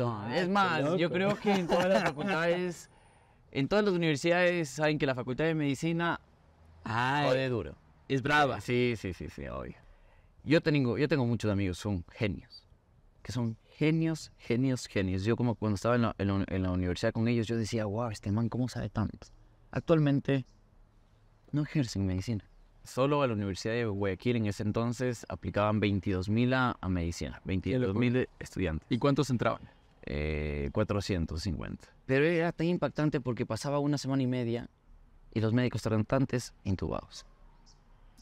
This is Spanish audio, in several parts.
Ah, es más, yo creo que en todas las facultades, en todas las universidades saben que la facultad de medicina ah, duro. Es brava. Sí, sí, sí, sí, obvio. Yo tengo, yo tengo muchos amigos, son genios. Que son genios, genios, genios. Yo como cuando estaba en la, en la universidad con ellos, yo decía, wow, este man, ¿cómo sabe tanto? Actualmente no ejercen medicina solo a la Universidad de Guayaquil en ese entonces aplicaban 22.000 a, a medicina, 22.000 estudiantes. ¿Y cuántos entraban? 450. Eh, Pero era tan impactante porque pasaba una semana y media y los médicos tratantes intubados.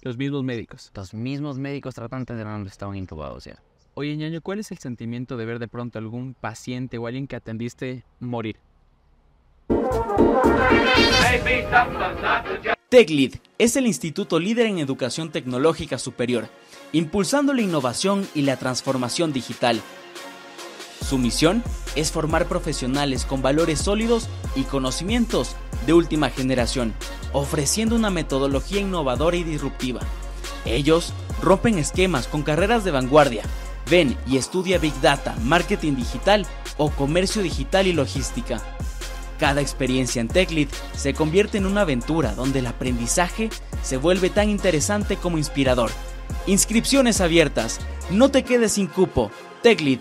Los mismos médicos. Los mismos médicos tratantes eran, estaban intubados ya. Oye, ñaño, ¿cuál es el sentimiento de ver de pronto algún paciente o alguien que atendiste morir? TechLead es el instituto líder en educación tecnológica superior, impulsando la innovación y la transformación digital. Su misión es formar profesionales con valores sólidos y conocimientos de última generación, ofreciendo una metodología innovadora y disruptiva. Ellos rompen esquemas con carreras de vanguardia, ven y estudia Big Data, marketing digital o comercio digital y logística. Cada experiencia en TechLit se convierte en una aventura donde el aprendizaje se vuelve tan interesante como inspirador. Inscripciones abiertas. No te quedes sin cupo. TechLit.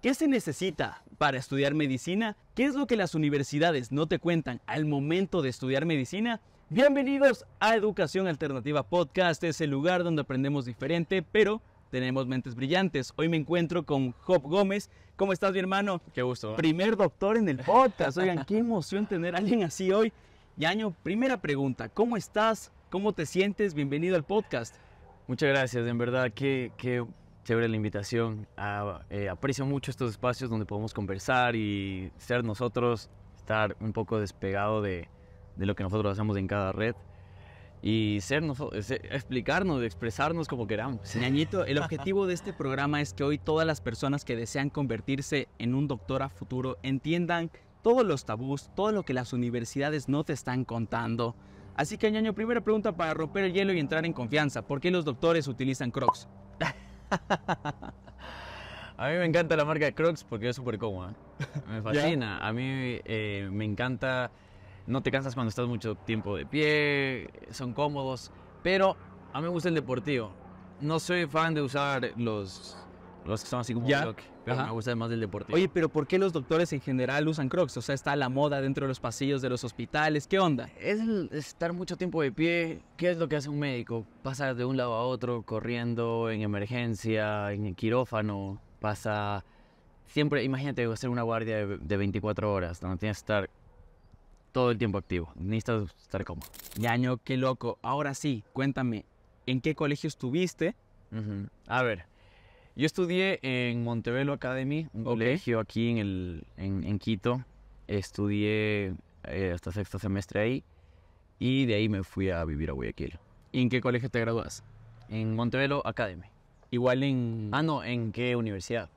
¿Qué se necesita para estudiar medicina? ¿Qué es lo que las universidades no te cuentan al momento de estudiar medicina? Bienvenidos a Educación Alternativa Podcast, es el lugar donde aprendemos diferente, pero tenemos mentes brillantes. Hoy me encuentro con Job Gómez. ¿Cómo estás, mi hermano? Qué gusto. Primer doctor en el podcast. Oigan, qué emoción tener a alguien así hoy. Yaño, primera pregunta. ¿Cómo estás? ¿Cómo te sientes? Bienvenido al podcast. Muchas gracias, en verdad. Qué, chévere la invitación. Ah, eh, aprecio mucho estos espacios donde podemos conversar y ser nosotros, estar un poco despegado de, de lo que nosotros hacemos en cada red y sernos, eh, explicarnos, expresarnos como queramos. Ñañito, el objetivo de este programa es que hoy todas las personas que desean convertirse en un doctor a futuro entiendan todos los tabús, todo lo que las universidades no te están contando. Así que, Ñaño, primera pregunta para romper el hielo y entrar en confianza. ¿Por qué los doctores utilizan Crocs? A mí me encanta la marca Crocs porque es súper cómoda. Me fascina. A mí eh, me encanta no te cansas cuando estás mucho tiempo de pie, son cómodos, pero a mí me gusta el deportivo. No soy fan de usar los, los que son así como ya. pero me gusta más del deportivo. Oye, pero ¿por qué los doctores en general usan crocs? O sea, está la moda dentro de los pasillos de los hospitales, ¿qué onda? Es estar mucho tiempo de pie. ¿Qué es lo que hace un médico? Pasa de un lado a otro, corriendo, en emergencia, en quirófano, pasa... Siempre, imagínate hacer una guardia de 24 horas, donde tienes que estar todo el tiempo activo. Necesitas estar cómodo. Yaño, qué loco. Ahora sí, cuéntame, ¿en qué colegio estuviste? A ver, yo estudié en Montevelo Academy, un colegio aquí en, en, Quito. Estudié eh, hasta sexto semestre ahí y de ahí me fui a vivir a Guayaquil. ¿Y en qué colegio te gradúas? En Montevelo Academy. Igual en... Ah, no, ¿en qué universidad?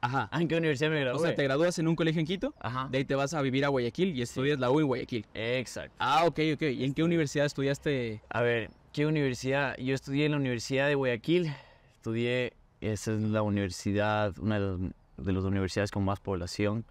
Ajá. Ah, ¿En qué universidad me gradué? O sea, te gradúas en un colegio en Quito, Ajá. de ahí te vas a vivir a Guayaquil y estudias la U en Guayaquil. Exacto. Ah, ok, ok. ¿Y en qué este. universidad estudiaste? A ver, ¿qué universidad? Yo estudié en la Universidad de Guayaquil. Estudié, esa es la universidad, una de, las universidades con más población.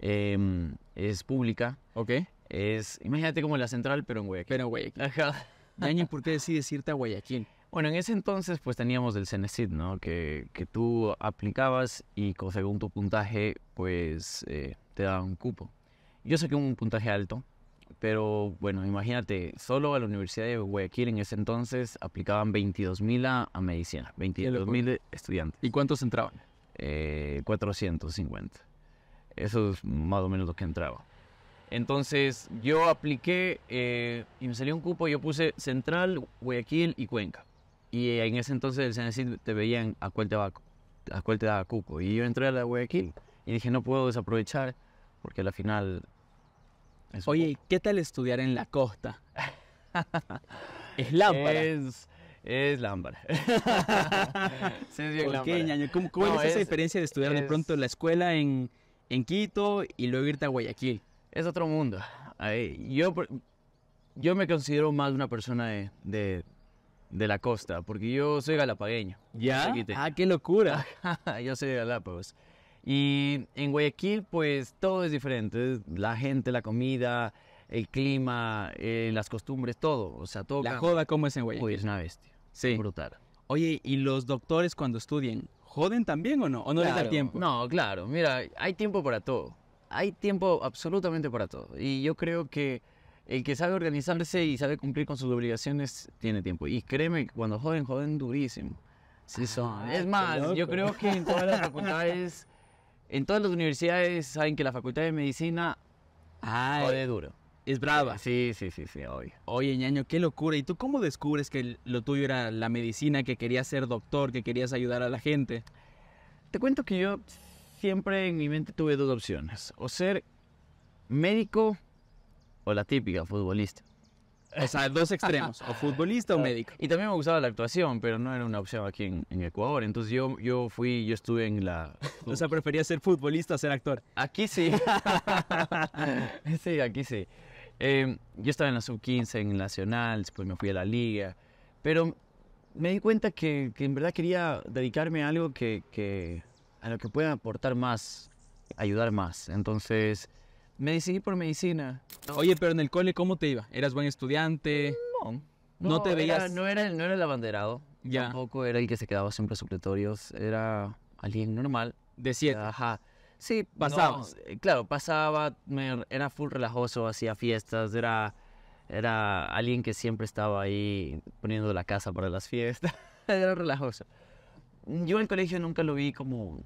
Em, es pública. Ok. Es, imagínate como la central, pero en Guayaquil. Pero en Guayaquil. Ajá. Daña, ¿por qué decides irte a Guayaquil? Bueno, en ese entonces pues teníamos el CENESID, ¿no? Que, que tú aplicabas y según tu puntaje pues eh, te daban un cupo. Yo saqué un puntaje alto, pero bueno, imagínate, solo a la Universidad de Guayaquil en ese entonces aplicaban 22.000 a, medicina, 22.000 estudiantes. ¿Y cuántos entraban? 450. Eh, Eso es más o menos lo que entraba. Entonces yo apliqué eh, y me salió un cupo, yo puse Central, Guayaquil y Cuenca. Y en ese entonces el CNC te veían a cuál te, va, daba cuco. Y yo entré a la Guayaquil y dije, no puedo desaprovechar porque al final... Es Oye, ¿qué tal estudiar en la costa? es lámpara. Es, lámpara. sí, Qué, ¿Cómo, es, esa diferencia de estudiar de pronto la escuela en, en Quito y luego irte a Guayaquil? Es otro mundo. yo, yo me considero más una persona de de la costa, porque yo soy galapagueño. ¿Ya? Ah, qué locura. yo soy de Y en Guayaquil, pues todo es diferente. La gente, la comida, el clima, eh, las costumbres, todo. O sea, todo. La joda, ¿cómo es en Guayaquil? Uy, es una bestia. Sí. Brutal. Oye, ¿y los doctores cuando estudian, joden también o no? ¿O no les da tiempo? No, claro. Mira, hay tiempo para todo. Hay tiempo absolutamente para todo. Y yo creo que el que sabe organizarse y sabe cumplir con sus obligaciones tiene tiempo. Y créeme, cuando joden, joden durísimo. Sí son. Ah, es más, yo creo que en todas las facultades, en todas las universidades saben que la facultad de medicina jode ah, duro. Es brava. Sí, sí, sí, sí, obvio. Oye, ñaño, qué locura. ¿Y tú cómo descubres que lo tuyo era la medicina, que querías ser doctor, que querías ayudar a la gente? Te cuento que yo siempre en mi mente tuve dos opciones. O ser médico o la típica futbolista. O sea, dos extremos, o futbolista o médico. Y también me gustaba la actuación, pero no era una opción aquí en, Ecuador. Entonces yo, yo fui, yo estuve en la... o sea, prefería ser futbolista a ser actor. Aquí sí. sí, aquí sí. Em, yo estaba en la sub-15, en Nacional, después me fui a la liga, pero me di cuenta que, que en verdad quería dedicarme a algo que, que, a lo que pueda aportar más, ayudar más. Entonces me decidí por medicina. Oye, pero en el cole, ¿cómo te iba? ¿Eras buen estudiante? No. No, te veías. no, era, no era el abanderado. Ya. Tampoco era el que se quedaba siempre supletorios. Era alguien normal. De siete. Ajá. Sí, pasaba. Eh, claro, pasaba, era full relajoso, hacía fiestas, era, era alguien que siempre estaba ahí poniendo la casa para las fiestas. era relajoso. Yo en el colegio nunca lo vi como,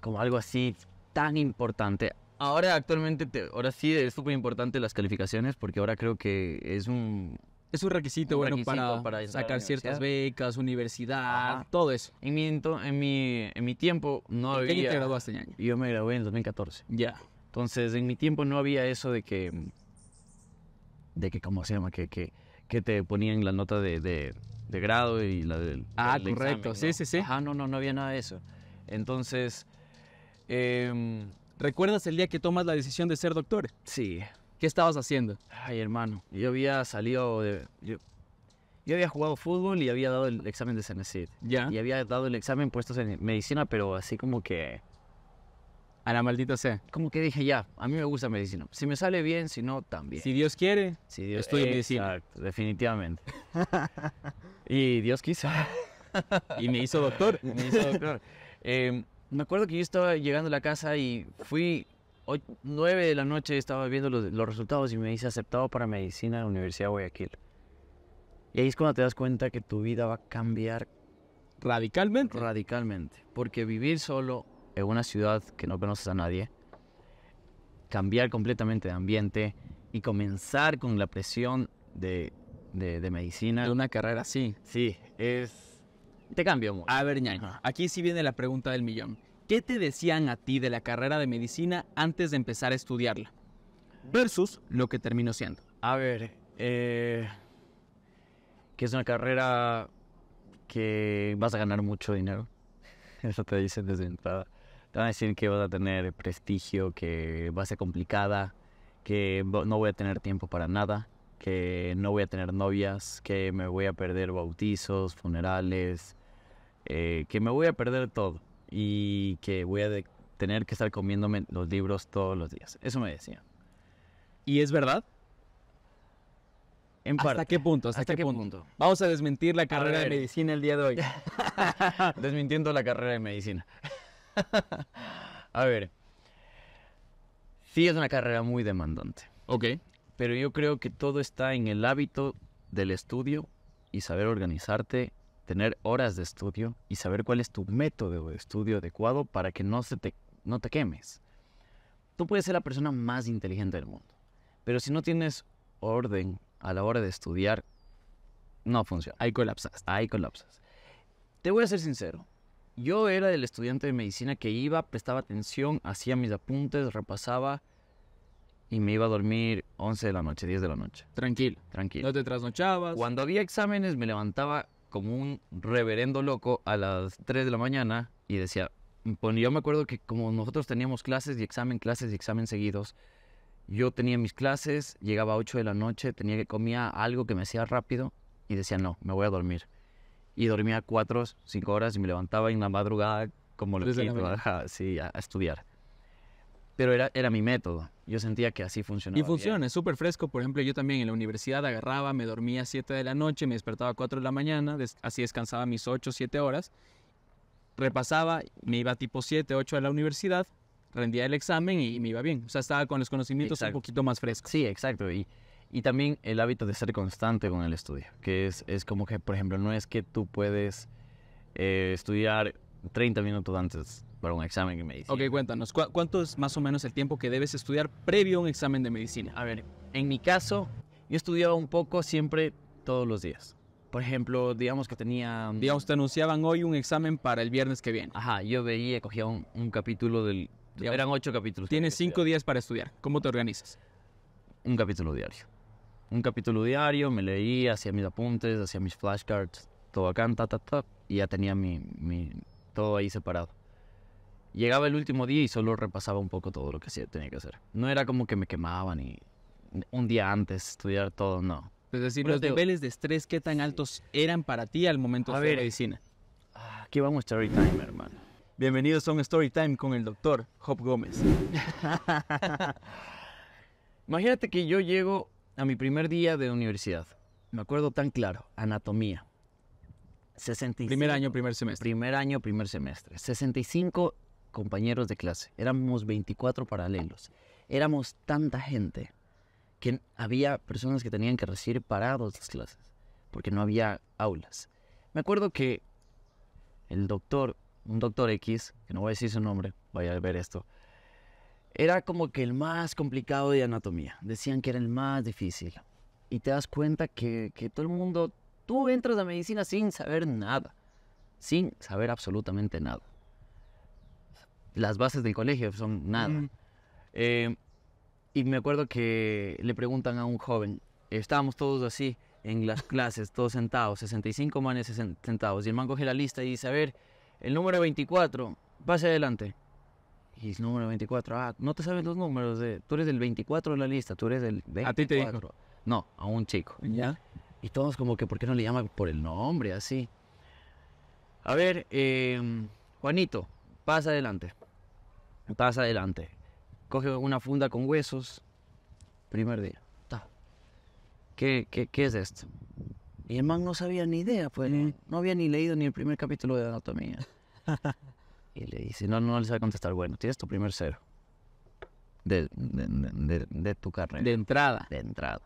como algo así tan importante. Ahora actualmente, ahora sí es súper importante las calificaciones porque ahora creo que es un... Es un requisito, bueno, para, para sacar ciertas becas, universidad, todo eso. En mi, en tiempo no había... ¿Qué te graduaste, año? Yo me gradué en 2014. Ya. Entonces, en mi tiempo no había eso de que... De que, ¿cómo se llama? Que, que, que te ponían la nota de, grado y la del... Ah, correcto. Sí, sí, sí. Ah, no, no, no había nada de eso. Entonces... Eh, ¿Recuerdas el día que tomas la decisión de ser doctor? Sí. ¿Qué estabas haciendo? Ay, hermano, yo había salido de... Yo, había jugado fútbol y había dado el examen de Cenecid. Ya. Y había dado el examen puesto en medicina, pero así como que... A la maldita sea. Como que dije, ya, a mí me gusta medicina. Si me sale bien, si no, también. Si Dios quiere, si Dios, medicina. Exacto, definitivamente. y Dios quiso. y me hizo doctor. Me hizo doctor. Em, me acuerdo que yo estaba llegando a la casa y fui 9 de la noche, estaba viendo los, resultados y me dice aceptado para medicina en la Universidad de Guayaquil. Y ahí es cuando te das cuenta que tu vida va a cambiar radicalmente. Radicalmente. Porque vivir solo en una ciudad que no conoces a nadie, cambiar completamente de ambiente y comenzar con la presión de, de medicina. De una carrera así. Sí, es te cambio. Amor. A ver, ñaño, aquí sí viene la pregunta del millón. ¿Qué te decían a ti de la carrera de medicina antes de empezar a estudiarla? Versus lo que terminó siendo. A ver, eh, que es una carrera que vas a ganar mucho dinero. Eso te dicen desde entrada. Te van a decir que vas a tener prestigio, que va a ser complicada, que no voy a tener tiempo para nada, que no voy a tener novias, que me voy a perder bautizos, funerales, eh, que me voy a perder todo y que voy a tener que estar comiéndome los libros todos los días. Eso me decía. ¿Y es verdad? En ¿Hasta parte. qué punto? ¿Hasta, qué, punto? Vamos a desmentir la carrera de medicina el día de hoy. Desmintiendo la carrera de medicina. a ver. Sí, es una carrera muy demandante. Ok. Pero yo creo que todo está en el hábito del estudio y saber organizarte tener horas de estudio y saber cuál es tu método de estudio adecuado para que no, se te, no te quemes. Tú puedes ser la persona más inteligente del mundo, pero si no tienes orden a la hora de estudiar, no funciona. Ahí colapsas, ahí colapsas. Te voy a ser sincero. Yo era el estudiante de medicina que iba, prestaba atención, hacía mis apuntes, repasaba y me iba a dormir 11 de la noche, 10 de la noche. Tranquilo. Tranquilo. No te trasnochabas. Cuando había exámenes me levantaba como un reverendo loco a las 3 de la mañana y decía, pues yo me acuerdo que como nosotros teníamos clases y examen, clases y examen seguidos, yo tenía mis clases, llegaba a 8 de la noche, tenía que comía algo que me hacía rápido y decía, no, me voy a dormir. Y dormía 4, 5 horas y me levantaba en la madrugada como lo que sí, a estudiar pero era, era mi método. Yo sentía que así funcionaba. Y funciona, es súper fresco. Por ejemplo, yo también en la universidad agarraba, me dormía a 7 de la noche, me despertaba a 4 de la mañana, así descansaba mis 8, 7 horas. Repasaba, me iba tipo 7, 8 a la universidad, rendía el examen y me iba bien. O sea, estaba con los conocimientos un poquito más fresco. Sí, exacto. Y, y también el hábito de ser constante con el estudio, que es, como que, por ejemplo, no es que tú puedes eh, estudiar 30 minutos antes para un examen de medicina. Ok, cuéntanos, ¿cuánto es más o menos el tiempo que debes estudiar previo a un examen de medicina? A ver, en mi caso, yo estudiaba un poco siempre todos los días. Por ejemplo, digamos que tenía... Mm, digamos, te anunciaban hoy un examen para el viernes que viene. Ajá, yo veía, cogía un, un capítulo del... eran ocho capítulos. Tienes cinco días para estudiar. ¿Cómo te organizas? Un capítulo diario. Un capítulo diario, me leía, hacía mis apuntes, hacía mis flashcards, todo acá, ta, ta, ta, y ya tenía mi, mi todo ahí separado. Llegaba el último día y solo repasaba un poco todo lo que tenía que hacer. No era como que me quemaban y un día antes estudiar todo, no. Es decir, los niveles de estrés, ¿qué tan altos eran para ti al momento de la medicina? Ah, aquí vamos story time, hermano. Bienvenidos a un story time con el doctor Hop Gómez. Imagínate que yo llego a mi primer día de universidad. Me acuerdo tan claro, anatomía. 65. Primer año, primer semestre. Primer año, primer semestre. 65 compañeros de clase. Éramos 24 paralelos. Éramos tanta gente que había personas que tenían que recibir parados las clases porque no había aulas. Me acuerdo que el doctor, un doctor X, que no voy a decir su nombre, vaya a ver esto, era como que el más complicado de anatomía. Decían que era el más difícil. Y te das cuenta que, que todo el mundo Tú entras a medicina sin saber nada, sin saber absolutamente nada. Las bases del colegio son nada. Eh, y me acuerdo que le preguntan a un joven, estábamos todos así en las clases, todos sentados, 65 manes sentados, y el man coge la lista y dice, a ver, el número 24, pase adelante. Y el número 24, ah, no te sabes los números, tú eres del 24 de la lista, tú eres del 24. ¿A ti te dijo? No, a un chico. ¿Ya? Y todos como que, ¿por qué no le llama por el nombre así? A ver, eh, Juanito, pasa adelante. Pasa adelante. Coge una funda con huesos. Primer día. ¿Qué, qué, es esto? Y el man no sabía ni idea, pues no había ni leído ni el primer capítulo de anatomía. y le dice, no, no le sabe contestar, bueno, tienes tu primer cero. De, de, de, de, tu carrera. De entrada. De entrada.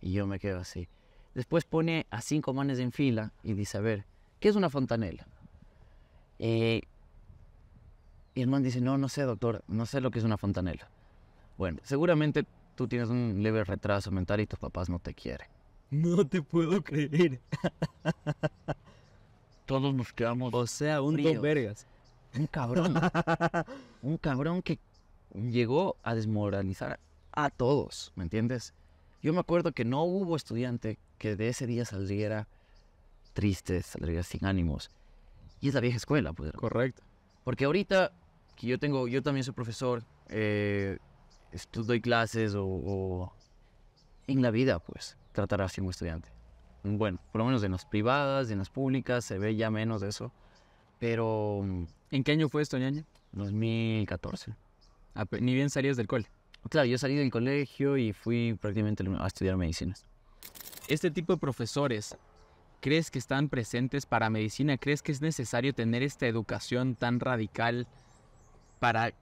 Y yo me quedo así. Después pone a cinco manes en fila y dice, a ver, ¿qué es una fontanela? Eh, y el man dice, no, no sé, doctor, no sé lo que es una fontanela. Bueno, seguramente tú tienes un leve retraso mental y tus papás no te quieren. No te puedo creer. Todos nos quedamos. O sea, un dos Vergas. Un cabrón. un cabrón que llegó a desmoralizar a todos, ¿me entiendes? Yo me acuerdo que no hubo estudiante que de ese día saliera triste, saliera sin ánimos. Y es la vieja escuela, pues. Correcto. Porque ahorita que yo tengo, yo también soy profesor, eh, doy clases o, en la vida, pues, tratar así a un estudiante. Bueno, por lo menos en las privadas, en las públicas, se ve ya menos de eso. Pero... ¿En qué año fue esto, ñaña? 2014. Ah, ni bien salías del cole. Claro, yo salí del colegio y fui prácticamente a estudiar medicina este tipo de profesores, ¿crees que están presentes para medicina? ¿Crees que es necesario tener esta educación tan radical para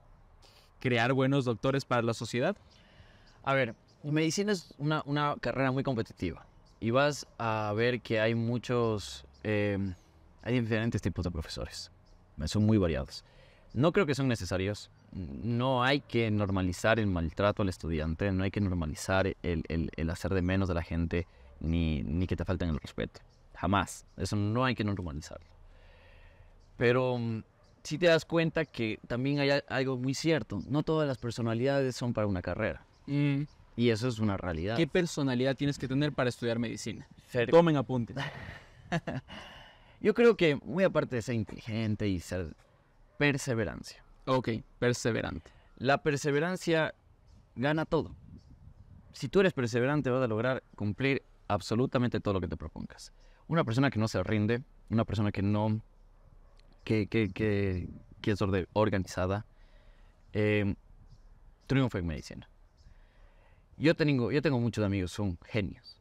crear buenos doctores para la sociedad? A ver, medicina es una, una carrera muy competitiva y vas a ver que hay muchos, em, hay diferentes tipos de profesores, son muy variados. No creo que son necesarios, no hay que normalizar el maltrato al estudiante, no hay que normalizar el, el hacer de menos de la gente ni, ni que te falten el respeto. Jamás. Eso no hay que normalizarlo. Pero mm, si te das cuenta que también hay algo muy cierto. No todas las personalidades son para una carrera. Mm. Y eso es una realidad. ¿Qué personalidad tienes que tener para estudiar medicina? Tomen apuntes. Yo creo que, muy aparte de ser inteligente y ser perseverancia. Ok, perseverante. La perseverancia gana todo. Si tú eres perseverante, vas a lograr cumplir absolutamente todo lo que te propongas. Una persona que no se rinde, una persona que no, que, que, es organizada, eh, triunfa en medicina. Yo tengo, yo tengo muchos amigos, son genios,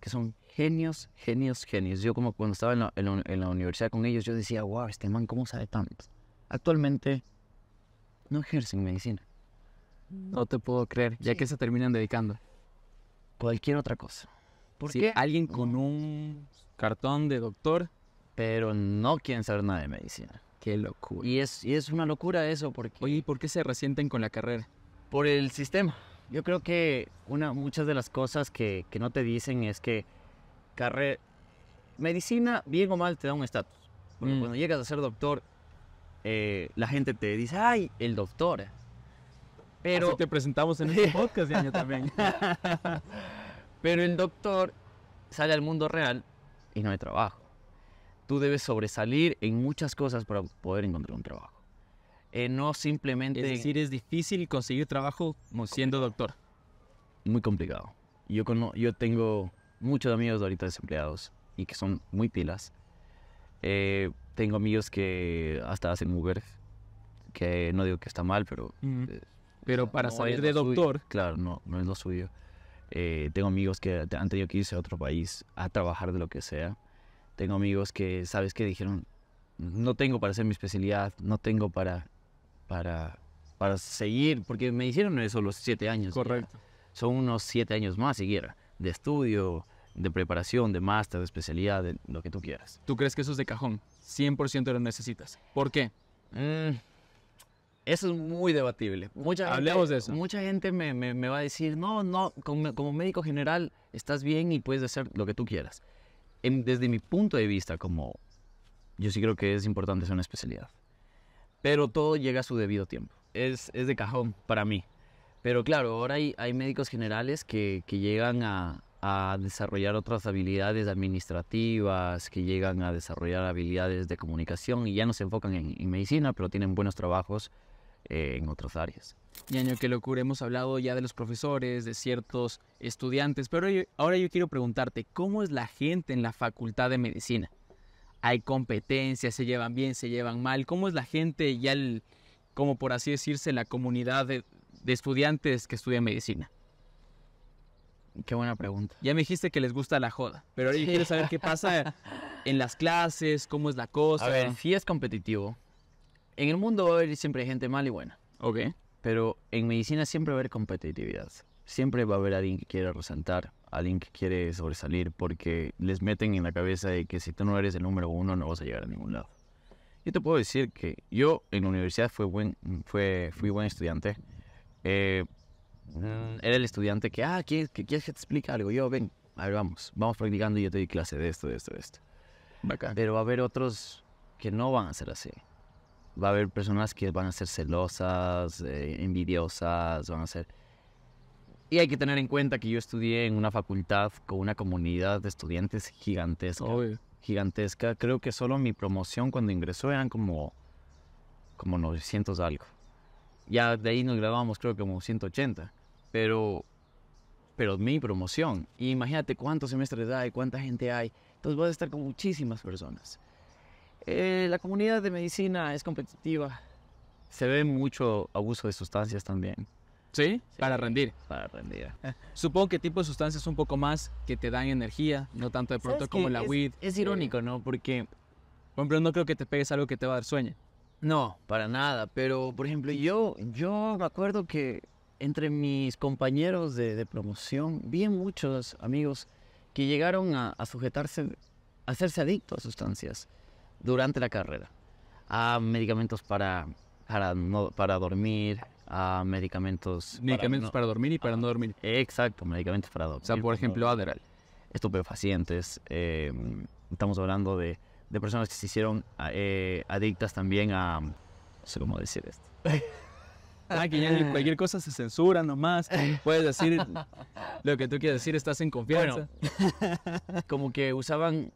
que son genios, genios, genios. Yo como cuando estaba en la, en la, universidad con ellos, yo decía, wow, este man, ¿cómo sabe tanto? Actualmente no ejercen medicina. Mm. No te puedo creer, ya que se terminan dedicando. Cualquier otra cosa. ¿Por qué? Alguien con un cartón de doctor. Pero no quieren saber nada de medicina. Qué locura. Y es, y es una locura eso porque... Oye, ¿y por qué se resienten con la carrera? Por el sistema. Yo creo que una, muchas de las cosas que, que no te dicen es que carrera... Medicina, bien o mal, te da un estatus. Porque mm. cuando llegas a ser doctor, eh, la gente te dice, ay, el doctor. Ah, pero... te presentamos en este podcast, de año también. Pero el doctor sale al mundo real y no hay trabajo. Tú debes sobresalir en muchas cosas para poder encontrar un trabajo. Eh, no simplemente... Es decir, es difícil conseguir trabajo siendo doctor. Muy complicado. Yo, yo tengo muchos amigos ahorita desempleados y que son muy pilas. Eh, tengo amigos que hasta hacen Uber, que no digo que está mal, pero... Eh, pero para salir de doctor... Claro, no, no es lo suyo. Eh, tengo amigos que han tenido que irse a otro país a trabajar de lo que sea. Tengo amigos que, ¿sabes qué? Dijeron, no tengo para hacer mi especialidad, no tengo para, para, para seguir, porque me hicieron eso los siete años. Correcto. Son unos siete años más siquiera, de estudio, de preparación, de máster, de especialidad, de lo que tú quieras. ¿Tú crees que eso es de cajón? 100% lo necesitas. ¿Por qué? Mm, eso es muy debatible. Mucha Hablemos de eso. Mucha gente me, va a decir, no, no, como, médico general estás bien y puedes hacer lo que tú quieras. desde mi punto de vista, como yo sí creo que es importante ser una especialidad. Pero todo llega a su debido tiempo. Es, de cajón para mí. Pero claro, ahora hay, médicos generales que, llegan a, desarrollar otras habilidades administrativas, que llegan a desarrollar habilidades de comunicación y ya no se enfocan en medicina, pero tienen buenos trabajos eh, en otras áreas. Y año qué locura. Hemos hablado ya de los profesores, de ciertos estudiantes, pero ahora yo quiero preguntarte, ¿cómo es la gente en la facultad de medicina? ¿Hay competencias? ¿Se llevan bien? ¿Se llevan mal? ¿Cómo es la gente ya, el, como por así decirse, la comunidad de, estudiantes que estudian medicina? Qué buena pregunta. Ya me dijiste que les gusta la joda, pero ahora yo quiero saber qué pasa en las clases, cómo es la cosa. A ver, es competitivo, en el mundo va a haber siempre gente mala y buena. Ok. Pero en medicina siempre va a haber competitividad. Siempre va a haber alguien que quiere resaltar, alguien que quiere sobresalir, porque les meten en la cabeza de que si tú no eres el número uno no vas a llegar a ningún lado. Yo te puedo decir que yo en la universidad fui buen, fue, fui buen estudiante. Eh, mm, era el estudiante que, ah, ¿quieres que, quieres que te explique algo? Yo, ven, a ver, vamos, vamos practicando y yo te doy clase de esto, de esto, de esto. Bacán. Pero va a haber otros que no van a ser así va a haber personas que van a ser celosas, eh, envidiosas, van a ser... Y hay que tener en cuenta que yo estudié en una facultad con una comunidad de estudiantes gigantesca. Gigantesca. Creo que solo mi promoción cuando ingresó eran como, como 900 algo. Ya de ahí nos grabamos creo que como 180. Pero, pero mi promoción. Y imagínate cuántos semestres hay, cuánta gente hay. Entonces vas a estar con muchísimas personas. Eh, la comunidad de medicina es competitiva. Se ve mucho abuso de sustancias también. ¿Sí? Para rendir. Para rendir. Supongo que tipo de sustancias un poco más que te dan energía, no tanto de pronto como la weed. Es irónico, ¿no? Porque, por ejemplo, no creo que te pegues algo que te va a dar sueño. No, para nada. Pero, por ejemplo, yo, yo me acuerdo que entre mis compañeros de, promoción vi muchos amigos que llegaron a, a sujetarse, a hacerse adictos a sustancias durante la carrera. A medicamentos para, para, no, para dormir, a medicamentos... Medicamentos para, dormir y para no dormir. Exacto, medicamentos para dormir. O sea, por ejemplo, Adderall. Estupefacientes. Em, estamos hablando de, de, personas que se hicieron ah, eh, adictas también a... No sé cómo decir esto. Ah, que ya cualquier cosa se censura nomás. Puedes decir lo que tú quieras decir, estás en confianza. como que usaban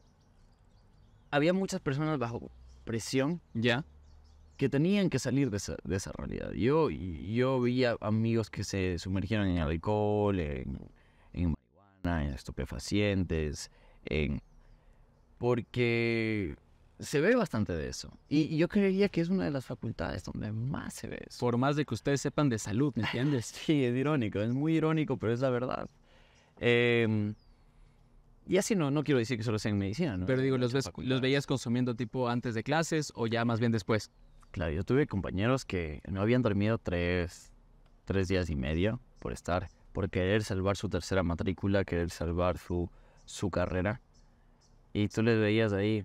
había muchas personas bajo presión ya que tenían que salir de esa, de esa realidad. Yo, yo vi amigos que se sumergieron en alcohol, en, en marihuana, en estupefacientes, en... porque se ve bastante de eso. Y, yo creería que es una de las facultades donde más se ve eso. Por más de que ustedes sepan de salud, ¿me entiendes? sí, es irónico, es muy irónico, pero es la verdad. Eh, y así no, no quiero decir que solo sea en medicina, ¿no? Pero digo, los, ¿los veías consumiendo tipo antes de clases o ya más bien después? Claro, yo tuve compañeros que no habían dormido tres, días y medio por estar, por querer salvar su tercera matrícula, querer salvar su, su carrera. Y tú les veías ahí.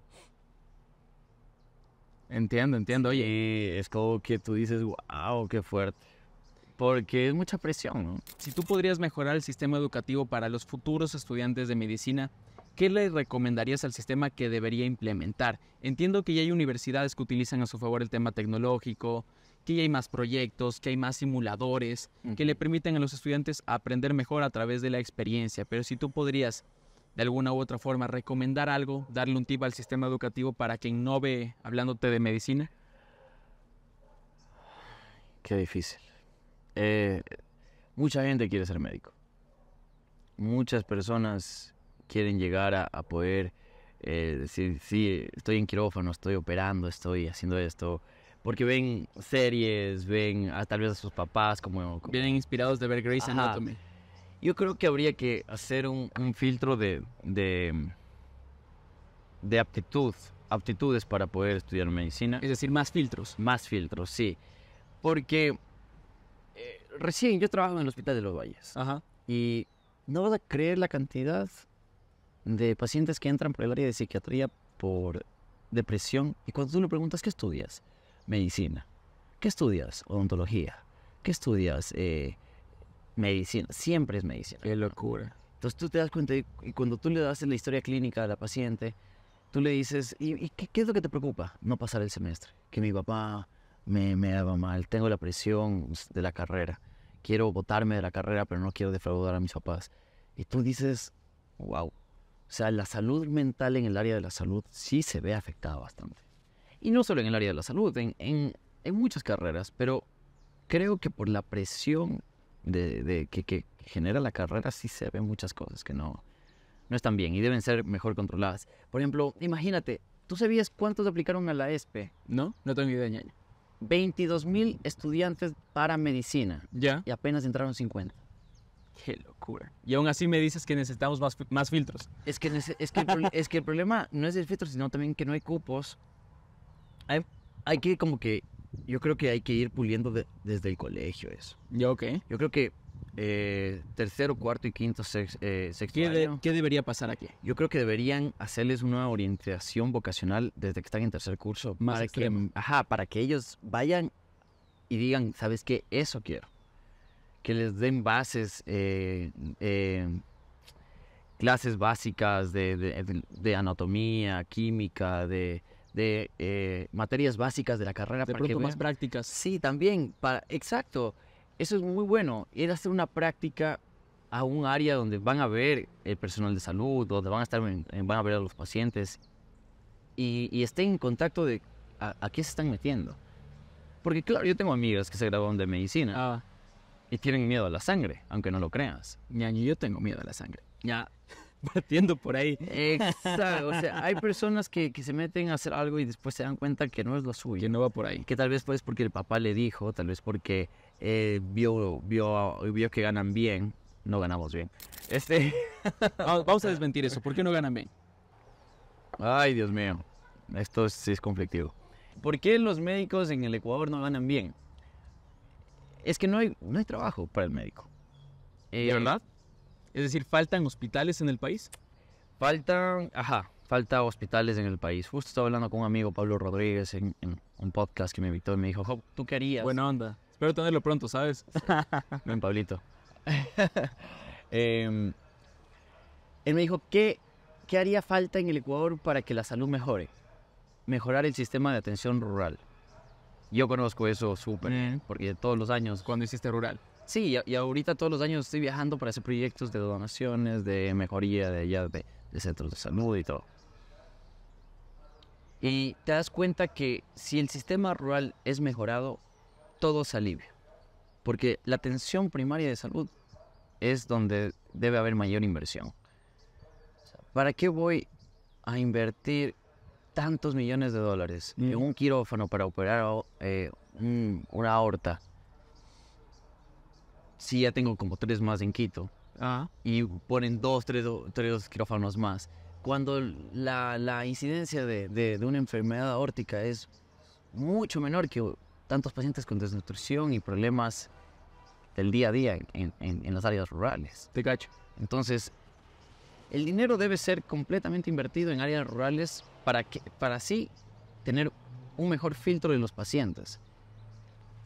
Entiendo, entiendo, oye. Y es como que tú dices, wow, qué fuerte porque es mucha presión. Si tú podrías mejorar el sistema educativo para los futuros estudiantes de medicina, ¿qué le recomendarías al sistema que debería implementar? Entiendo que ya hay universidades que utilizan a su favor el tema tecnológico, que ya hay más proyectos, que hay más simuladores, que le permiten a los estudiantes aprender mejor a través de la experiencia, pero si tú podrías de alguna u otra forma recomendar algo, darle un tip al sistema educativo para que innove hablándote de medicina. Qué difícil. Eh, mucha gente quiere ser médico. Muchas personas quieren llegar a, poder eh, decir, sí, estoy en quirófano, estoy operando, estoy haciendo esto. Porque ven series, ven a, tal vez a sus papás como... Vienen inspirados de ver Grey's Anatomy. Yo creo que habría que hacer un, un filtro de, de, de aptitud, aptitudes para poder estudiar medicina. Es decir, más filtros. Más filtros, sí. Porque recién yo trabajo en el Hospital de los Valles. Y no vas a creer la cantidad de pacientes que entran por el área de psiquiatría por depresión. Y cuando tú le preguntas, ¿qué estudias? Medicina. ¿Qué estudias? Odontología. ¿Qué estudias? Eh, medicina. Siempre es medicina. Qué locura. Entonces tú te das cuenta y, cuando tú le das la historia clínica a la paciente, tú le dices, ¿y, qué, qué, es lo que te preocupa? No pasar el semestre. Que mi papá me, me daba mal, tengo la presión de la carrera, quiero botarme de la carrera, pero no quiero defraudar a mis papás. Y tú dices, wow. O sea, la salud mental en el área de la salud sí se ve afectada bastante. Y no solo en el área de la salud, en, en, en muchas carreras, pero creo que por la presión de, de que, genera la carrera sí se ven muchas cosas que no, no están bien y deben ser mejor controladas. Por ejemplo, imagínate, ¿tú sabías cuántos aplicaron a la ESPE? No, no tengo idea, ñaña. 22 mil estudiantes para medicina. Ya. Y apenas entraron 50. Qué locura. Y aún así me dices que necesitamos más, filtros. Es que, es, que el, problema no es el filtro, sino también que no hay cupos. Hay, hay que como que... Yo creo que hay que ir puliendo desde el colegio eso. Ya, ok. Yo creo que eh, tercero, cuarto y quinto sex, eh, sexto ¿Qué, ¿Qué debería pasar aquí? Yo creo que deberían hacerles una orientación vocacional desde que están en tercer curso. para Que, ajá, para que ellos vayan y digan, ¿sabes qué? Eso quiero. Que les den bases, eh, clases básicas de, anatomía, química, de, materias básicas de la carrera. De para que más prácticas. Sí, también. Para, exacto eso es muy bueno, ir a hacer una práctica a un área donde van a ver el personal de salud, donde van a estar, van a ver a los pacientes y, estén en contacto de a, qué se están metiendo. Porque claro, yo tengo amigas que se graduaron de medicina ah. y tienen miedo a la sangre, aunque no lo creas. Ñaño, yo tengo miedo a la sangre. Ya. Batiendo por ahí. Exacto, o sea, hay personas que, se meten a hacer algo y después se dan cuenta que no es lo suyo. Que no va por ahí. Que tal vez pues porque el papá le dijo, tal vez porque eh, vio, vio que ganan bien, no ganamos bien. Este... Vamos a desmentir eso, ¿por qué no ganan bien? Ay, Dios mío, esto sí es conflictivo. ¿Por qué los médicos en el Ecuador no ganan bien? Es que no hay, no hay trabajo para el médico. ¿De eh, verdad? Es decir, ¿faltan hospitales en el país? Faltan, ajá, falta hospitales en el país. Justo estaba hablando con un amigo, Pablo Rodríguez, en, un podcast que me invitó y me dijo, ¿tú qué harías? Buena onda. Espero tenerlo pronto, ¿sabes? Ven, Pablito. Em, él me dijo, ¿qué, ¿qué haría falta en el Ecuador para que la salud mejore? Mejorar el sistema de atención rural. Yo conozco eso súper, porque todos los años... Cuando hiciste rural? Sí, y, ahorita todos los años estoy viajando para hacer proyectos de donaciones, de mejoría de, de, centros de salud y todo. Y te das cuenta que si el sistema rural es mejorado, todo se alivia. Porque la atención primaria de salud es donde debe haber mayor inversión. ¿Para qué voy a invertir tantos millones de dólares mm. en un quirófano para operar eh, una aorta? sí ya tengo como tres más en Quito. Ah. Y ponen dos, tres, quirófanos más. Cuando la, incidencia de, una enfermedad aórtica es mucho menor que tantos pacientes con desnutrición y problemas del día a día en, las áreas rurales. Te cacho. Entonces, el dinero debe ser completamente invertido en áreas rurales para, que, para así tener un mejor filtro de los pacientes.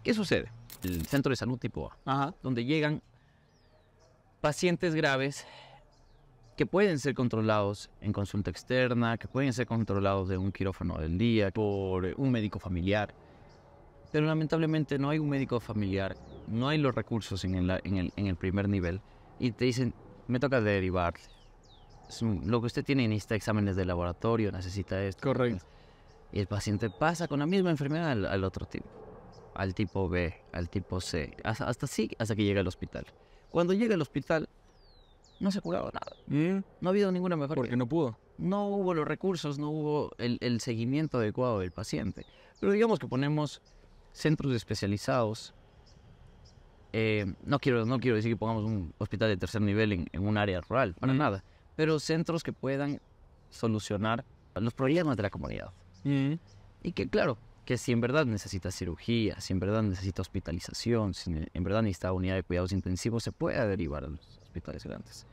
¿Qué sucede? el centro de salud tipo A, donde llegan pacientes graves que pueden ser controlados en consulta externa, que pueden ser controlados de un quirófano del día, por un médico familiar. Pero lamentablemente no hay un médico familiar, no hay los recursos en el, en el, en el primer nivel y te dicen, me toca derivar. Lo que usted tiene necesita exámenes de laboratorio, necesita esto. Correcto. Y el paciente pasa con la misma enfermedad al otro tipo al tipo B, al tipo C, hasta, hasta que llega al hospital. Cuando llega al hospital, no se ha curado nada. ¿Eh? No ha habido ninguna mejora. Porque no pudo. No hubo los recursos, no hubo el, seguimiento adecuado del paciente. Pero digamos que ponemos centros especializados eh, no, quiero, no quiero decir que pongamos un hospital de tercer nivel en, un área rural, para ¿Eh? nada, pero centros que puedan solucionar los problemas de la comunidad. Y que, claro, que si en verdad necesita cirugía, si en verdad necesita hospitalización, si en verdad necesita unidad de cuidados intensivos, se puede derivar a los hospitales grandes.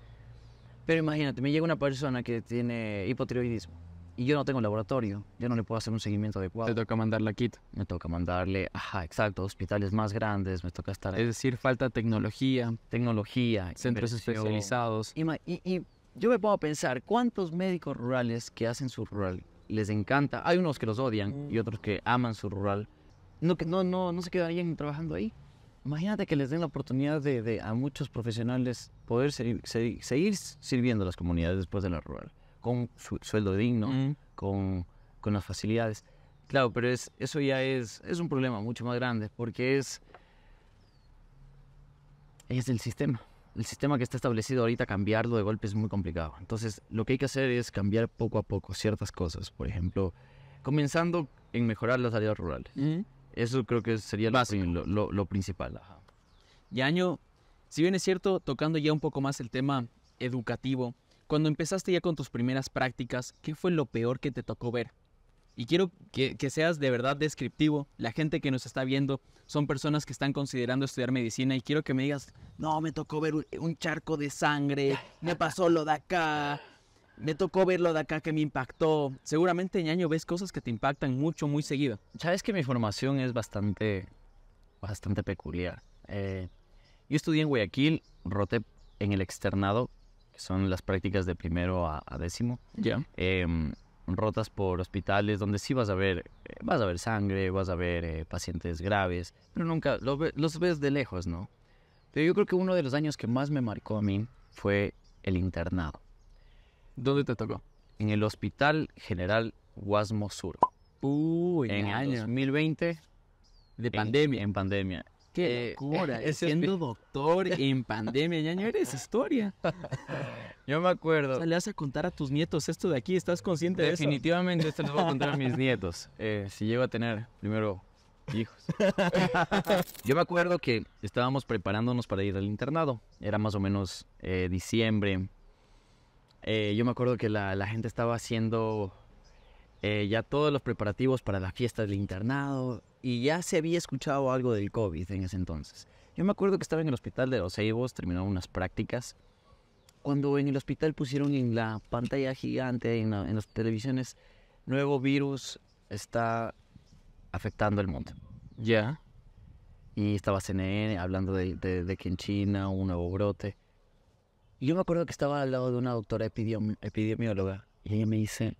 Pero imagínate, me llega una persona que tiene hipotiroidismo y yo no tengo laboratorio, yo no le puedo hacer un seguimiento adecuado. Te toca mandarla la kit. Me toca mandarle, ajá, exacto, hospitales más grandes, me toca estar... Es decir, falta tecnología. Tecnología. Centros especializados. Y, yo me pongo a pensar, ¿cuántos médicos rurales que hacen su rural les encanta. Hay unos que los odian mm. y otros que aman su rural. No, que no, no, no se quedarían trabajando ahí. Imagínate que les den la oportunidad de, a muchos profesionales poder seguir sirviendo a las comunidades después de la rural, con su, sueldo digno, mm. con, con, las facilidades. Claro, pero es, eso ya es, es un problema mucho más grande porque es, es el sistema el sistema que está establecido ahorita, cambiarlo de golpe es muy complicado. Entonces, lo que hay que hacer es cambiar poco a poco ciertas cosas. Por ejemplo, comenzando en mejorar las áreas rurales. Eso creo que sería lo, lo, principal. Yaño, Y si bien es cierto, tocando ya un poco más el tema educativo, cuando empezaste ya con tus primeras prácticas, ¿qué fue lo peor que te tocó ver? Y quiero que, seas de verdad descriptivo. La gente que nos está viendo son personas que están considerando estudiar medicina y quiero que me digas, no, me tocó ver un charco de sangre, me pasó lo de acá, me tocó ver lo de acá que me impactó. Seguramente, en año ves cosas que te impactan mucho, muy seguido. Sabes que mi formación es bastante, bastante peculiar. Eh, yo estudié en Guayaquil, rote en el externado, que son las prácticas de primero a, décimo. Ya. Em, rotas por hospitales donde sí vas a ver, eh, vas a ver sangre, vas a ver eh, pacientes graves, pero nunca los ves de lejos, ¿no? Pero yo creo que uno de los años que más me marcó a mí fue el internado. ¿Dónde te tocó? En el Hospital General Guasmo Sur. Uy, en el año 2020 de pandemia. En, en pandemia. Qué eh, locura, siendo doctor en pandemia, ya no eres historia. Yo me acuerdo. le vas a contar a tus nietos esto de aquí, ¿estás consciente de eso? Definitivamente esto lo voy a contar a mis nietos, eh, si llego a tener primero hijos. Yo me acuerdo que estábamos preparándonos para ir al internado, era más o menos eh, diciembre. yo me acuerdo que la gente estaba haciendo eh, ya todos los preparativos para la fiesta del internado y ya se había escuchado algo del COVID en ese entonces. Yo me acuerdo que estaba en el hospital de los Eibos, terminaba unas prácticas. Cuando en el hospital pusieron en la pantalla gigante, en, las televisiones, nuevo virus está afectando el mundo. Ya. Y estaba CNN hablando de, que en China un nuevo brote. Y yo me acuerdo que estaba al lado de una doctora epidemióloga y ella me dice,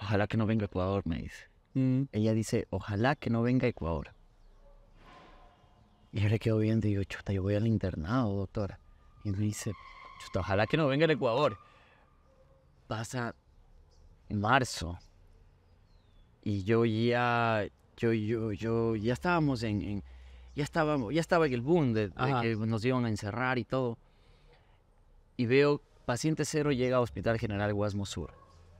Ojalá que no venga a Ecuador, me dice. Mm. Ella dice, ojalá que no venga a Ecuador. Y yo le quedo viendo y digo, chuta, yo voy al internado, doctora. Y me dice, chuta, ojalá que no venga a Ecuador. Pasa en marzo y yo ya, yo, yo, yo ya estábamos en, ya estábamos, ya estaba en el boom de, que nos iban a encerrar y todo. Y veo, paciente cero llega a Hospital General Guasmo Sur.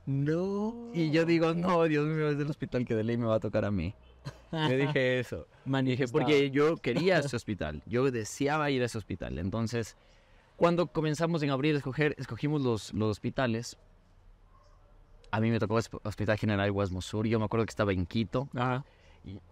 No. Y yo digo, no, Dios mío, es del hospital que de ley me va a tocar a mí. Me dije eso. Manifestado. Dije, porque yo quería ese hospital. Yo deseaba ir a ese hospital. Entonces, cuando comenzamos en abril a escoger, escogimos los, hospitales. A mí me tocó Hospital General Guasmosur. Yo me acuerdo que estaba en Quito.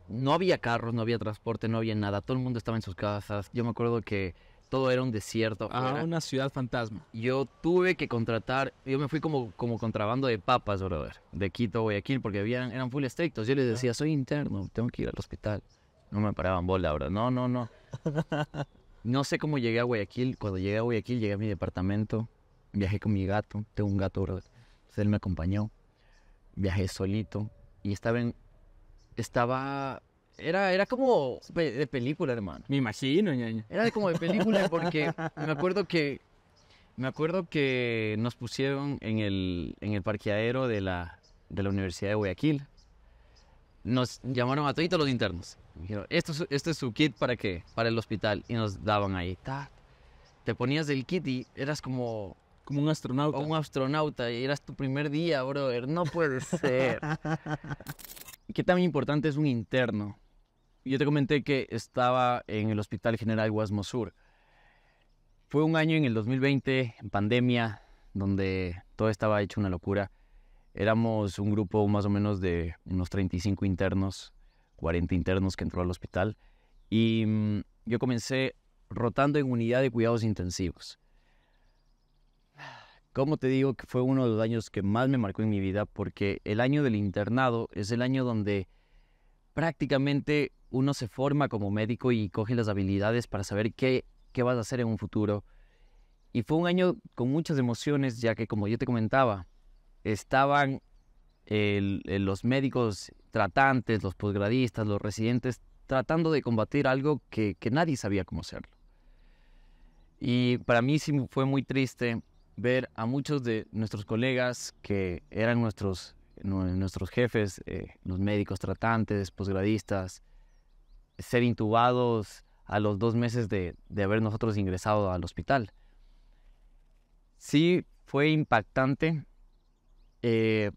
no había carros, no había transporte, no había nada. Todo el mundo estaba en sus casas. Yo me acuerdo que todo era un desierto. Ah, una ciudad fantasma. Yo tuve que contratar, yo me fui como, como contrabando de papas, brother, de Quito a Guayaquil, porque eran full estrictos. Yo les decía, soy interno, tengo que ir al hospital. No me paraban bola, brother. No, no, no. No sé cómo llegué a Guayaquil. Cuando llegué a Guayaquil, llegué a mi departamento, viajé con mi gato, tengo un gato, brother. Entonces él me acompañó, viajé solito y estaba en, estaba era, era como de película, hermano. Me imagino, ñaña. Era como de película porque me acuerdo que me acuerdo que nos pusieron en el, en el parqueadero de la, de la Universidad de Guayaquil. Nos llamaron a todos los internos. dijeron, esto, esto es su kit para qué? Para el hospital. Y nos daban ahí. te ponías el kit y eras como... Como un astronauta. Un astronauta. Y eras tu primer día, brother. No puede ser. ¿Qué tan importante es un interno yo te comenté que estaba en el Hospital General Guasmosur. Fue un año en el 2020, en pandemia, donde todo estaba hecho una locura. Éramos un grupo más o menos de unos 35 internos, 40 internos que entró al hospital. Y mm, yo comencé rotando en unidad de cuidados intensivos. ¿Cómo te digo que fue uno de los años que más me marcó en mi vida? Porque el año del internado es el año donde prácticamente uno se forma como médico y coge las habilidades para saber qué, vas a hacer en un futuro. Y fue un año con muchas emociones, ya que como yo te comentaba, estaban los médicos tratantes, los posgradistas, los residentes, tratando de combatir algo que, nadie sabía cómo hacerlo. Y para mí sí fue muy triste ver a muchos de nuestros colegas que eran nuestros, nuestros jefes, eh, los médicos tratantes, posgradistas, ser intubados a los dos meses de, de haber nosotros ingresado al hospital. Sí, fue impactante. Eh,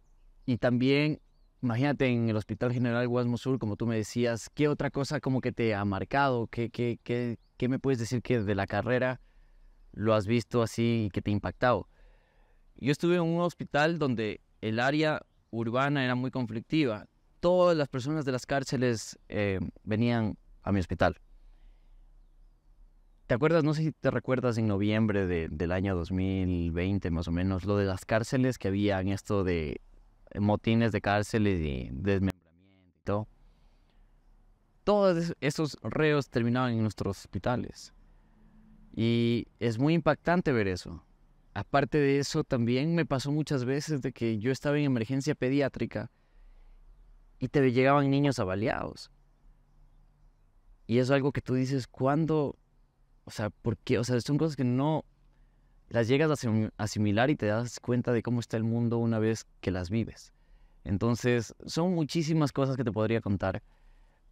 y también, imagínate, en el Hospital General Guasmo Sur, como tú me decías, ¿qué otra cosa como que te ha marcado? ¿Qué, qué, qué me puedes decir que de la carrera lo has visto así y que te ha impactado? Yo estuve en un hospital donde el área urbana era muy conflictiva todas las personas de las cárceles eh, venían a mi hospital. ¿Te acuerdas? No sé si te recuerdas en noviembre del año 2020 más o menos, lo de las cárceles que había esto de eh, motines de cárceles y desmembramiento Todos esos reos terminaban en nuestros hospitales. Y es muy impactante ver eso. Aparte de eso, también me pasó muchas veces de que yo estaba en emergencia pediátrica y te llegaban niños avaliados. Y es algo que tú dices, ¿cuándo? O sea, ¿por qué? O sea, son cosas que no las llegas a asimilar y te das cuenta de cómo está el mundo una vez que las vives. Entonces, son muchísimas cosas que te podría contar.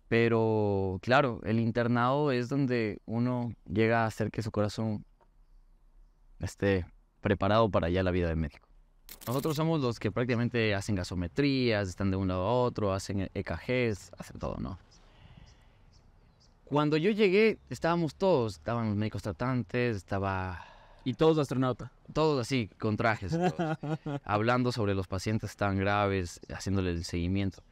Pero claro, el internado es donde uno llega a hacer que su corazón esté preparado para ya la vida de médico. Nosotros somos los que prácticamente hacen gasometrías, están de un lado a otro, hacen EKGs, e hacen todo, ¿no? Cuando yo llegué, estábamos todos, estaban los médicos tratantes, estaba... Y todos astronautas. Todos así, con trajes, hablando sobre los pacientes tan graves, haciéndole el seguimiento.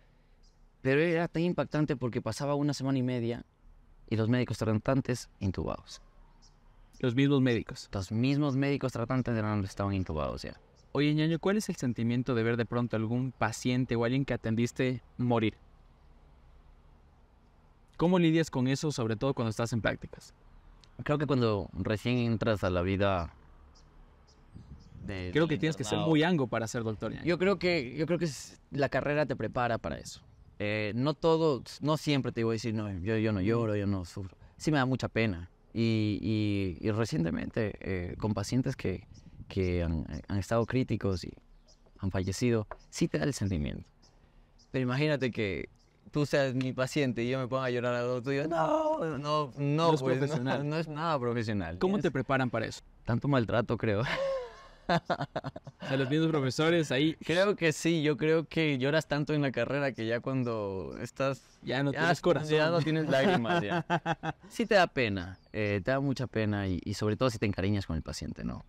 Pero era tan impactante porque pasaba una semana y media y los médicos tratantes intubados. Los mismos médicos. Los mismos médicos tratantes estaban intubados ya. Oye, ñaño, ¿cuál es el sentimiento de ver de pronto algún paciente o alguien que atendiste morir? ¿Cómo lidias con eso, sobre todo cuando estás en prácticas? Creo que cuando recién entras a la vida creo que tienes que ser muy ango para ser doctor. Yo creo que yo creo que la carrera te prepara para eso. Eh, no todo, no siempre te voy a decir, no, yo, no lloro, yo no sufro. Sí me da mucha pena. Y, recientemente, eh, con pacientes que, que han, estado críticos y han fallecido, sí te da el sentimiento. Pero imagínate que tú seas mi paciente y yo me ponga a llorar a dos tuyo. No, no, no, no, pues, no, es nada profesional. ¿Cómo te preparan para eso? Tanto maltrato, creo. a los mismos profesores ahí. Creo que sí, yo creo que lloras tanto en la carrera que ya cuando estás. Ya no tienes corazón. Ya no tienes lágrimas, ya. Sí te da pena, eh, te da mucha pena y, y sobre todo si te encariñas con el paciente, ¿no?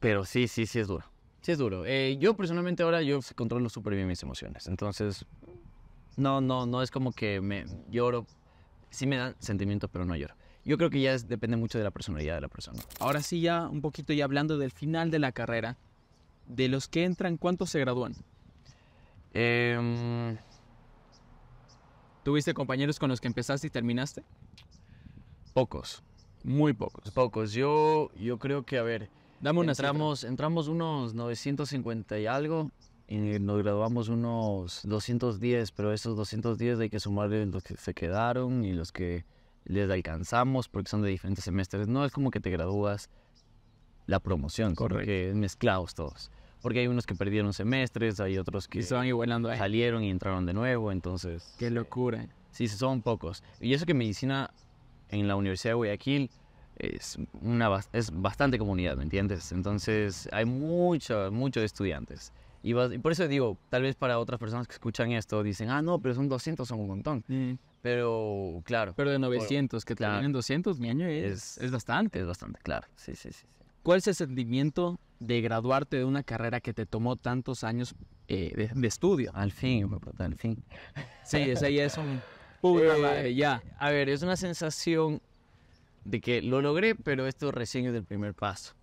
Pero sí, sí, sí es duro. Sí es duro. Eh, yo personalmente ahora yo controlo súper bien mis emociones. Entonces, no, no, no es como que me lloro. Sí me dan sentimiento, pero no lloro. Yo creo que ya depende mucho de la personalidad de la persona. Ahora sí, ya un poquito ya hablando del final de la carrera, de los que entran, ¿cuántos se gradúan? Em. ¿Tuviste compañeros con los que empezaste y terminaste? Pocos. Muy pocos. Pocos. Yo, yo creo que, a ver, Dame entramos, entramos unos 950 y algo y nos graduamos unos 210, pero esos 210 hay que sumar los que se quedaron y los que les alcanzamos porque son de diferentes semestres. No es como que te gradúas la promoción, Correcto. es mezclados todos. Porque hay unos que perdieron semestres, hay otros que igualando eh. salieron y entraron de nuevo, entonces... ¡Qué locura! Eh. Sí, son pocos. Y eso que medicina en la Universidad de Guayaquil es, una, es bastante comunidad, ¿me entiendes? Entonces hay muchos, muchos estudiantes. Y, por eso digo, tal vez para otras personas que escuchan esto dicen, ah, no, pero son 200, son un montón. Pero, claro. Pero de 900, que claro, tienen 200, mi año es, es, bastante. Es bastante, claro. Sí, sí, sí, ¿Cuál es el sentimiento de graduarte de una carrera que te tomó tantos años eh, de, estudio? Al fin, al fin. Sí, esa ya es un... Eh, ya. A ver, es una sensación de que lo logré, pero esto recién es el primer paso,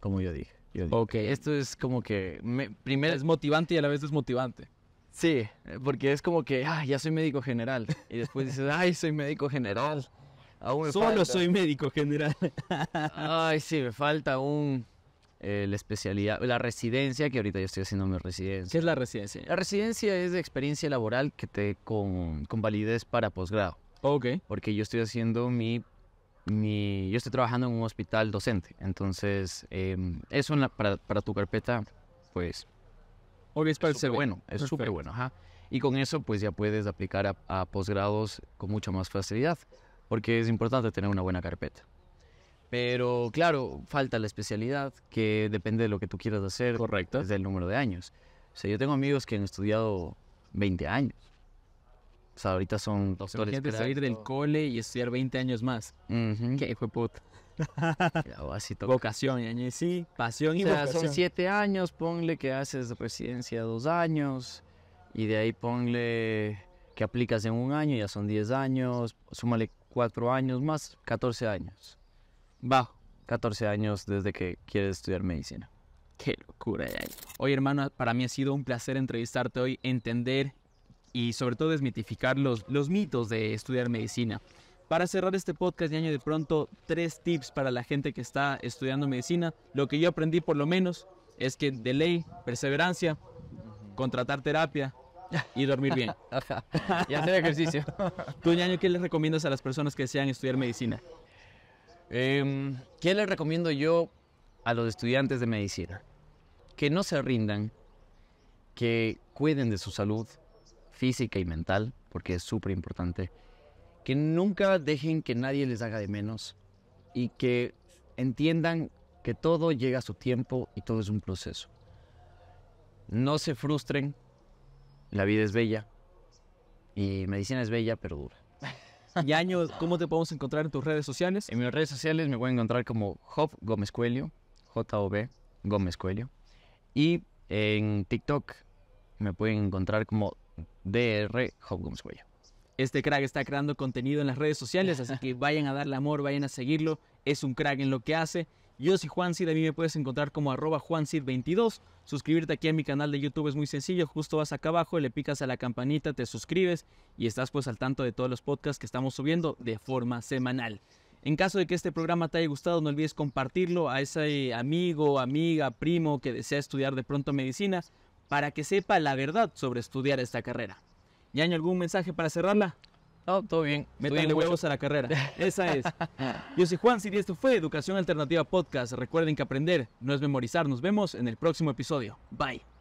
como yo dije. Ok, esto es como que... Me, primero... Eh, es motivante y a la vez es motivante. Sí, porque es como que, ah, ya soy médico general. Y después dices, ay, soy médico general. Solo soy médico general. ay, sí, me falta un... Eh, la especialidad, la residencia, que ahorita yo estoy haciendo mi residencia. ¿Qué es la residencia? La residencia es de experiencia laboral que te con, con validez para posgrado. Ok. Porque yo estoy haciendo mi yo estoy trabajando en un hospital docente, entonces em, eso para, para, tu carpeta, pues... Obvio es súper bueno, es súper bueno, ajá. Y con eso pues ya puedes aplicar a, posgrados con mucha más facilidad, porque es importante tener una buena carpeta. Pero claro, falta la especialidad, que depende de lo que tú quieras hacer. Correcto. Desde el número de años. O sea, yo tengo amigos que han estudiado 20 años. O sea, ahorita son doctores. Imagínate cracks, salir del cole y estudiar 20 años más. Qué hijo de puta. así vocación, y sí, pasión y o sea, Son siete años, ponle que haces residencia 2 años y de ahí ponle que aplicas en un año, ya son 10 años, súmale 4 años más, 14 años. Va, 14 años desde que quieres estudiar medicina. Qué locura. Ya. Hoy, hermano, para mí ha sido un placer entrevistarte hoy, entender y sobre todo desmitificar los, los mitos de estudiar medicina. Para cerrar este podcast de año de pronto, tres tips para la gente que está estudiando medicina. Lo que yo aprendí por lo menos es que de ley, perseverancia, contratar terapia y dormir bien. y hacer ejercicio. Tú, año ¿qué les recomiendas a las personas que desean estudiar medicina? Em, ¿Qué les recomiendo yo a los estudiantes de medicina? Que no se rindan, que cuiden de su salud, física y mental, porque es súper importante. Que nunca dejen que nadie les haga de menos y que entiendan que todo llega a su tiempo y todo es un proceso. No se frustren, la vida es bella y medicina es bella pero dura. Y años, ¿cómo te podemos encontrar en tus redes sociales? En mis redes sociales me voy a encontrar como Job Gómez Coelho, J-O-B Gómez Coelho. Y en TikTok me pueden encontrar como DR Hopkins Cuello. Este crack está creando contenido en las redes sociales, así que vayan a darle amor, vayan a seguirlo. Es un crack en lo que hace. Yo soy Cid, a mí me puedes encontrar como arroba juancid22. Suscribirte aquí a mi canal de YouTube es muy sencillo, justo vas acá abajo, le picas a la campanita, te suscribes y estás pues al tanto de todos los podcasts que estamos subiendo de forma semanal. En caso de que este programa te haya gustado, no olvides compartirlo a ese amigo, amiga, primo que desea estudiar de pronto medicina para que sepa la verdad sobre estudiar esta carrera. hay ¿algún mensaje para cerrarla? No, todo bien. Métanle huevos a la carrera. Esa es. Yo soy Juan si esto fue Educación Alternativa Podcast. Recuerden que aprender no es memorizar. Nos vemos en el próximo episodio. Bye.